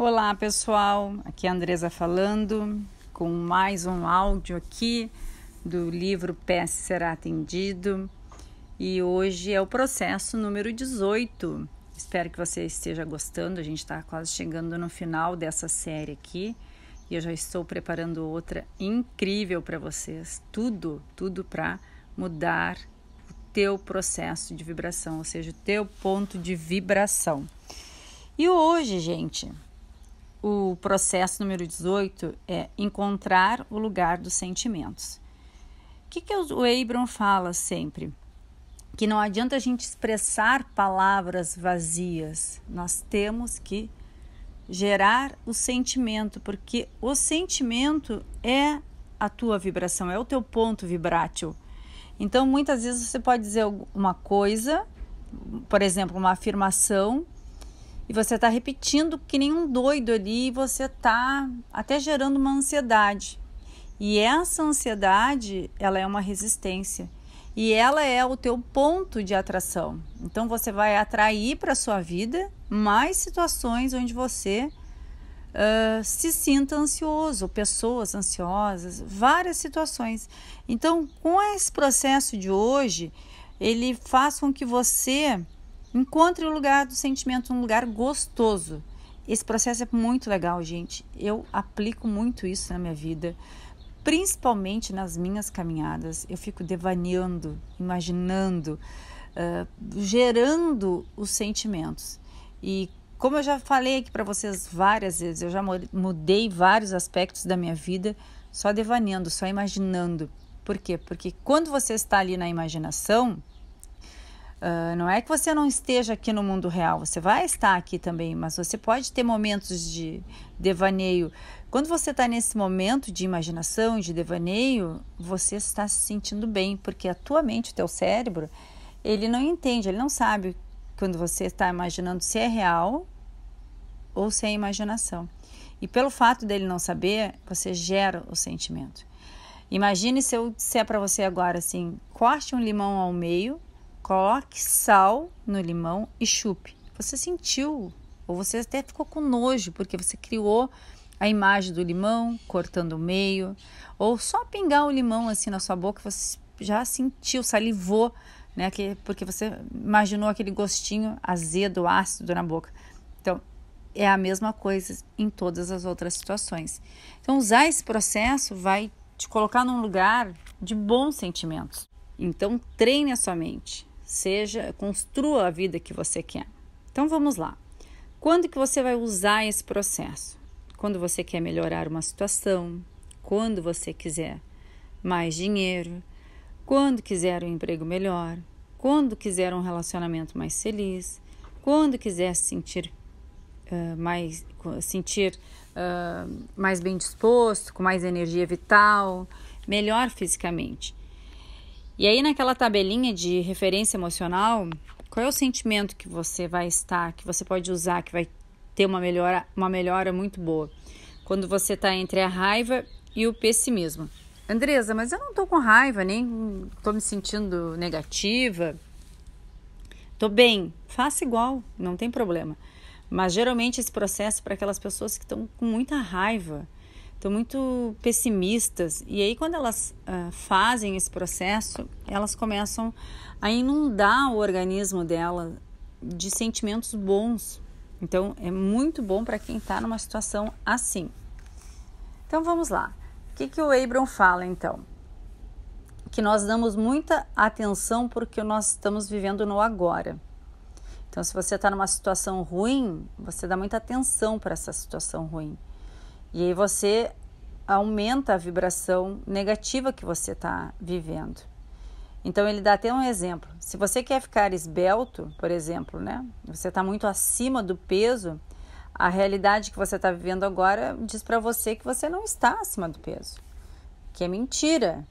Olá pessoal, aqui é a Andresa falando com mais um áudio aqui do livro PS Será Atendido e hoje é o processo número 18. Espero que você esteja gostando, a gente está quase chegando no final dessa série aqui e eu já estou preparando outra incrível para vocês. Tudo, tudo para mudar o teu processo de vibração, ou seja, o teu ponto de vibração. E hoje, gente, o processo número 18 é encontrar o lugar dos sentimentos. O que, que o Abram fala sempre? Que não adianta a gente expressar palavras vazias, nós temos que gerar o sentimento, porque o sentimento é a tua vibração, é o teu ponto vibrátil. Então, muitas vezes você pode dizer uma coisa, por exemplo, uma afirmação e você está repetindo que nem um doido ali, e você está até gerando uma ansiedade. E essa ansiedade, ela é uma resistência. E ela é o teu ponto de atração. Então você vai atrair para sua vida mais situações onde você Uh, se sinta ansioso, pessoas ansiosas, várias situações. Então, com esse processo de hoje, ele faz com que você Encontre o lugar do sentimento, um lugar gostoso. Esse processo é muito legal, gente. Eu aplico muito isso na minha vida, principalmente nas minhas caminhadas. Eu fico devaneando, imaginando, uh, gerando os sentimentos. E como eu já falei aqui para vocês várias vezes, eu já mudei vários aspectos da minha vida só devaneando, só imaginando. Por quê? Porque quando você está ali na imaginação, Uh, não é que você não esteja aqui no mundo real, você vai estar aqui também, mas você pode ter momentos de devaneio. Quando você está nesse momento de imaginação, de devaneio, você está se sentindo bem, porque a tua mente, o teu cérebro, ele não entende, ele não sabe quando você está imaginando se é real ou se é imaginação. E pelo fato dele não saber, você gera o sentimento. Imagine se eu disser para você agora assim: corte um limão ao meio Coloque sal no limão e chupe. Você sentiu, ou você até ficou com nojo, porque você criou a imagem do limão cortando o meio, ou só pingar o limão assim na sua boca, você já sentiu, salivou, né? Porque você imaginou aquele gostinho azedo, ácido na boca. Então, é a mesma coisa em todas as outras situações. Então, usar esse processo vai te colocar num lugar de bons sentimentos. Então, treine a sua mente seja, construa a vida que você quer. Então vamos lá. Quando que você vai usar esse processo? Quando você quer melhorar uma situação, quando você quiser mais dinheiro, quando quiser um emprego melhor, quando quiser um relacionamento mais feliz, quando quiser se sentir uh, mais sentir uh, mais bem disposto, com mais energia vital, melhor fisicamente. E aí, naquela tabelinha de referência emocional, qual é o sentimento que você vai estar, que você pode usar, que vai ter uma melhora, uma melhora muito boa? Quando você está entre a raiva e o pessimismo. Andresa, mas eu não estou com raiva, nem estou me sentindo negativa. estou bem, faça igual, não tem problema. Mas geralmente esse processo é para aquelas pessoas que estão com muita raiva, estão muito pessimistas. E aí, quando elas uh, fazem esse processo, elas começam a inundar o organismo dela de sentimentos bons. Então, é muito bom para quem está numa situação assim. Então, vamos lá. O que, que o Abram fala então? Que nós damos muita atenção porque nós estamos vivendo no agora. Então, se você está numa situação ruim, você dá muita atenção para essa situação ruim. E aí você aumenta a vibração negativa que você está vivendo. Então ele dá até um exemplo. Se você quer ficar esbelto, por exemplo, né? Você está muito acima do peso. A realidade que você está vivendo agora diz para você que você não está acima do peso, que é mentira.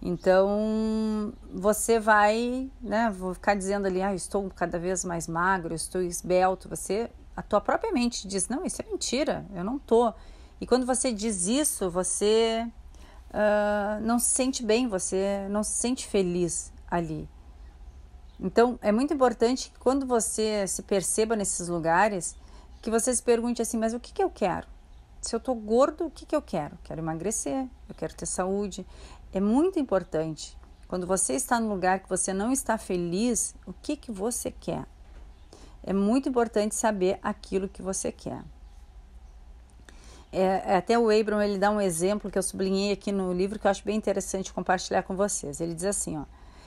Então você vai, né? Vou ficar dizendo ali, ah, estou cada vez mais magro, estou esbelto. Você a tua própria mente diz: não, isso é mentira, eu não tô. E quando você diz isso, você uh, não se sente bem, você não se sente feliz ali. Então, é muito importante que quando você se perceba nesses lugares, que você se pergunte assim: mas o que, que eu quero? Se eu tô gordo, o que, que eu quero? Quero emagrecer, eu quero ter saúde. É muito importante. Quando você está num lugar que você não está feliz, o que, que você quer? é muito importante saber aquilo que você quer. É, é, até o Abram ele dá um exemplo que eu sublinhei aqui no livro que eu acho bem interessante compartilhar com vocês. Ele diz assim, ó,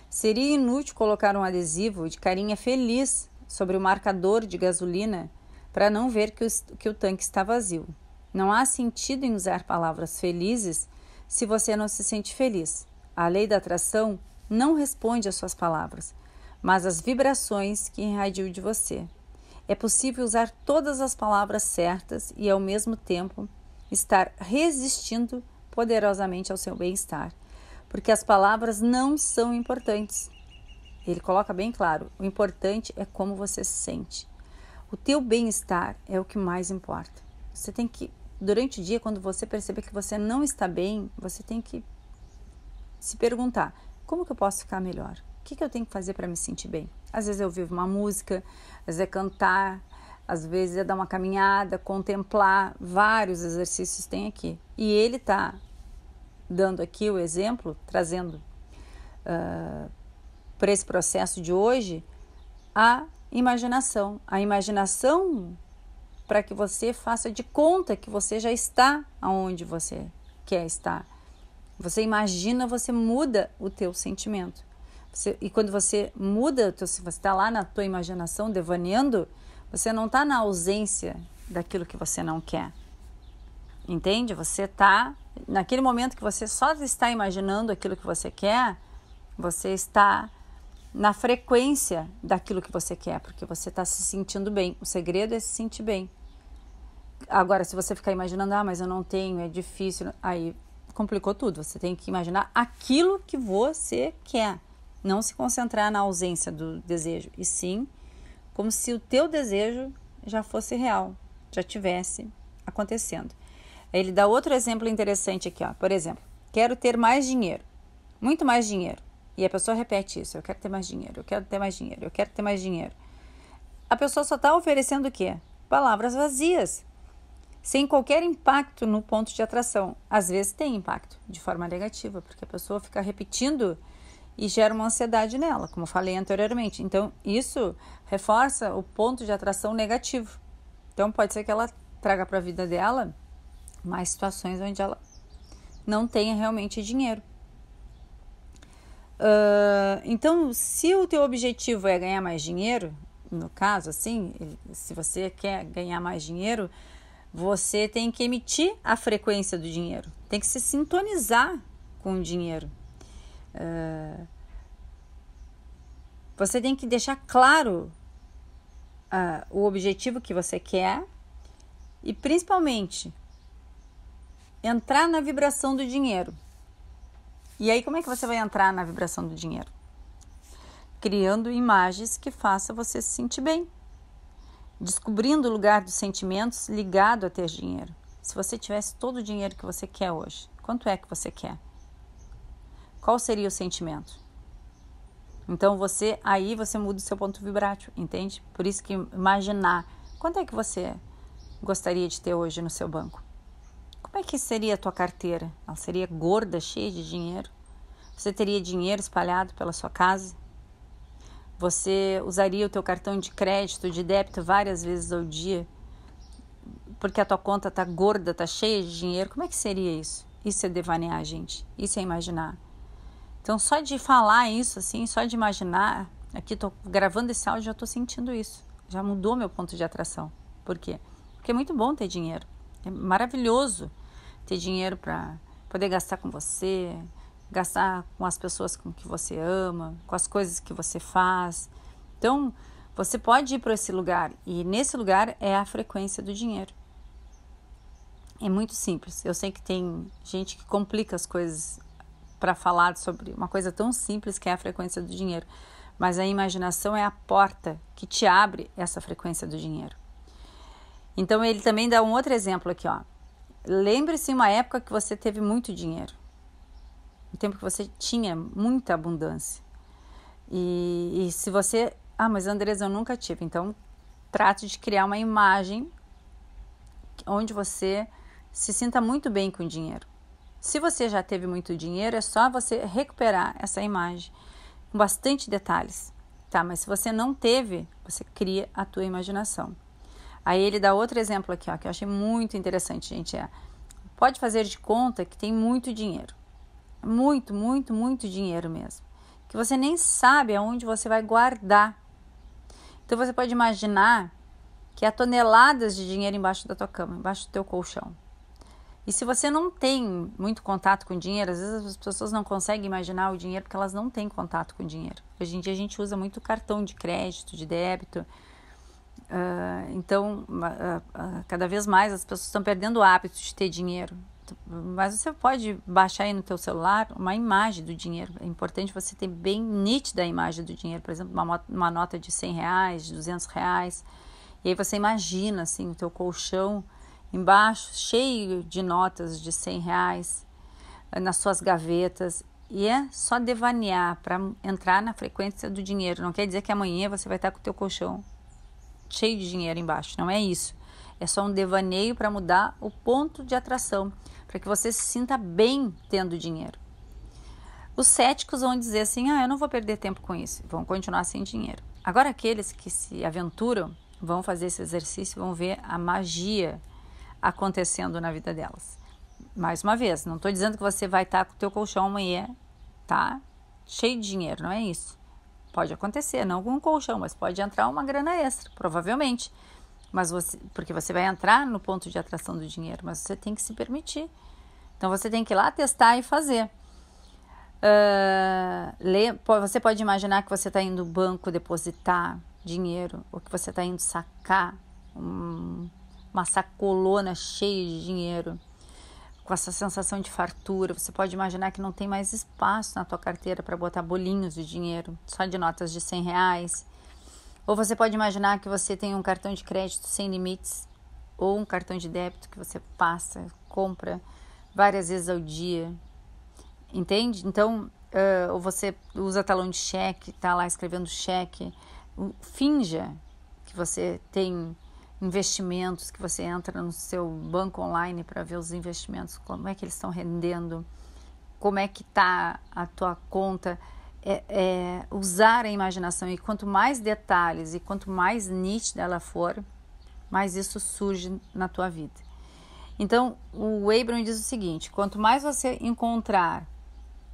seria inútil colocar um adesivo de carinha feliz sobre o marcador de gasolina para não ver que o, que o tanque está vazio. Não há sentido em usar palavras felizes se você não se sente feliz. A lei da atração não responde às suas palavras mas as vibrações que irradiou de você. É possível usar todas as palavras certas e, ao mesmo tempo, estar resistindo poderosamente ao seu bem-estar, porque as palavras não são importantes. Ele coloca bem claro: o importante é como você se sente. O teu bem-estar é o que mais importa. Você tem que, durante o dia, quando você perceber que você não está bem, você tem que se perguntar: como que eu posso ficar melhor? O que, que eu tenho que fazer para me sentir bem? Às vezes eu vivo uma música, às vezes é cantar, às vezes é dar uma caminhada, contemplar. Vários exercícios tem aqui. E ele está dando aqui o exemplo, trazendo uh, ah, para esse processo de hoje a imaginação. A imaginação para que você faça de conta que você já está aonde você quer estar. Você imagina, você muda o teu sentimento. Você, e quando você muda, você está lá na tua imaginação devaneando, você não está na ausência daquilo que você não quer. Entende? Você está, naquele momento que você só está imaginando aquilo que você quer, você está na frequência daquilo que você quer, porque você está se sentindo bem. O segredo é se sentir bem. Agora, se você ficar imaginando, ah, mas eu não tenho, é difícil, aí complicou tudo. Você tem que imaginar aquilo que você quer não se concentrar na ausência do desejo, e sim como se o teu desejo já fosse real, já tivesse acontecendo. Ele dá outro exemplo interessante aqui, ó. Por exemplo, quero ter mais dinheiro, muito mais dinheiro. E a pessoa repete isso: eu quero ter mais dinheiro, eu quero ter mais dinheiro, eu quero ter mais dinheiro. A pessoa só está oferecendo o quê? Palavras vazias, sem qualquer impacto no ponto de atração. Às vezes tem impacto de forma negativa, porque a pessoa fica repetindo e gera uma ansiedade nela, como falei anteriormente. Então, isso reforça o ponto de atração negativo. Então, pode ser que ela traga para a vida dela mais situações onde ela não tenha realmente dinheiro. Uh, então, se o teu objetivo é ganhar mais dinheiro, no caso, assim, se você quer ganhar mais dinheiro, você tem que emitir a frequência do dinheiro, tem que se sintonizar com o dinheiro. Ah, você tem que deixar claro uh, o objetivo que você quer e principalmente entrar na vibração do dinheiro. E aí, como é que você vai entrar na vibração do dinheiro? Criando imagens que façam você se sentir bem. Descobrindo o lugar dos sentimentos ligado a ter dinheiro. Se você tivesse todo o dinheiro que você quer hoje, quanto é que você quer? qual seria o sentimento? Então você aí você muda o seu ponto vibrátil, entende? Por isso que imaginar quanto é que você gostaria de ter hoje no seu banco? Como é que seria a tua carteira? Ela seria gorda, cheia de dinheiro? Você teria dinheiro espalhado pela sua casa? Você usaria o teu cartão de crédito, de débito várias vezes ao dia? Porque a tua conta tá gorda, tá cheia de dinheiro. Como é que seria isso? Isso é devanear, gente. Isso é imaginar. Então, só de falar isso, assim, só de imaginar, aqui estou gravando esse áudio, já estou sentindo isso. Já mudou meu ponto de atração. Por quê? Porque é muito bom ter dinheiro. É maravilhoso ter dinheiro para poder gastar com você, gastar com as pessoas com que você ama, com as coisas que você faz. Então, você pode ir para esse lugar e nesse lugar é a frequência do dinheiro. É muito simples. Eu sei que tem gente que complica as coisas para falar sobre uma coisa tão simples que é a frequência do dinheiro. Mas a imaginação é a porta que te abre essa frequência do dinheiro. Então ele também dá um outro exemplo aqui, ó. Lembre-se uma época que você teve muito dinheiro. Um tempo que você tinha muita abundância. E, e se você, ah, mas Andres, eu nunca tive. Então trate de criar uma imagem onde você se sinta muito bem com o dinheiro. Se você já teve muito dinheiro, é só você recuperar essa imagem com bastante detalhes, tá? Mas se você não teve, você cria a tua imaginação. Aí ele dá outro exemplo aqui, ó, que eu achei muito interessante, gente, é pode fazer de conta que tem muito dinheiro. Muito, muito, muito dinheiro mesmo, que você nem sabe aonde você vai guardar. Então você pode imaginar que há toneladas de dinheiro embaixo da tua cama, embaixo do teu colchão. E se você não tem muito contato com dinheiro, às vezes as pessoas não conseguem imaginar o dinheiro porque elas não têm contato com dinheiro. Hoje em dia a gente usa muito cartão de crédito, de débito. Uh, então, uh, uh, cada vez mais as pessoas estão perdendo o hábito de ter dinheiro. Mas você pode baixar aí no teu celular uma imagem do dinheiro. É importante você ter bem nítida a imagem do dinheiro. Por exemplo, uma, uma nota de 100 reais, de 200 reais. E aí você imagina, assim, o teu colchão embaixo, cheio de notas de 100 reais eh, nas suas gavetas. E é só devanear para entrar na frequência do dinheiro. Não quer dizer que amanhã você vai estar com o teu colchão cheio de dinheiro embaixo. Não é isso. É só um devaneio para mudar o ponto de atração, para que você se sinta bem tendo dinheiro. Os céticos vão dizer assim: ah, eu não vou perder tempo com isso, vão continuar sem dinheiro. Agora, aqueles que se aventuram vão fazer esse exercício, vão ver a magia acontecendo na vida delas. Mais uma vez, não estou dizendo que você vai estar tá com o teu colchão amanhã, tá? Cheio de dinheiro, não é isso. Pode acontecer, não com um colchão, mas pode entrar uma grana extra, provavelmente. Mas você, porque você vai entrar no ponto de atração do dinheiro, mas você tem que se permitir. Então você tem que ir lá testar e fazer. Uh, ah, lê, você pode imaginar que você está indo no banco depositar dinheiro, ou que você está indo sacar um, uma sacolona cheia de dinheiro, com essa sensação de fartura, você pode imaginar que não tem mais espaço na tua carteira para botar bolinhos de dinheiro, só de notas de 100 reais. Ou você pode imaginar que você tem um cartão de crédito sem limites, ou um cartão de débito que você passa, compra várias vezes ao dia. Entende? Então, uh, ou você usa talão de cheque, tá lá escrevendo cheque, finja que você tem investimentos que você entra no seu banco online para ver os investimentos, como é que eles estão rendendo, como é que está a tua conta. É, é, usar a imaginação e quanto mais detalhes e quanto mais nítida ela for, mais isso surge na tua vida. Então, o Abraham diz o seguinte: quanto mais você encontrar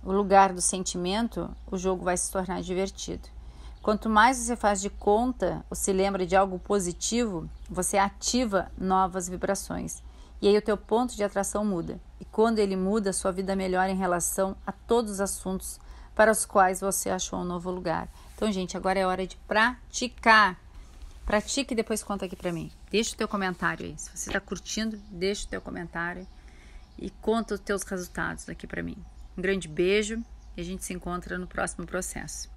o lugar do sentimento, o jogo vai se tornar divertido. Quanto mais você faz de conta ou se lembra de algo positivo, você ativa novas vibrações. E aí o teu ponto de atração muda. E quando ele muda, sua vida melhora em relação a todos os assuntos para os quais você achou um novo lugar. Então, gente, agora é hora de praticar. Pratique e depois conta aqui para mim. Deixa o teu comentário aí. Se você está curtindo, deixa o teu comentário e conta os teus resultados aqui para mim. Um grande beijo e a gente se encontra no próximo processo.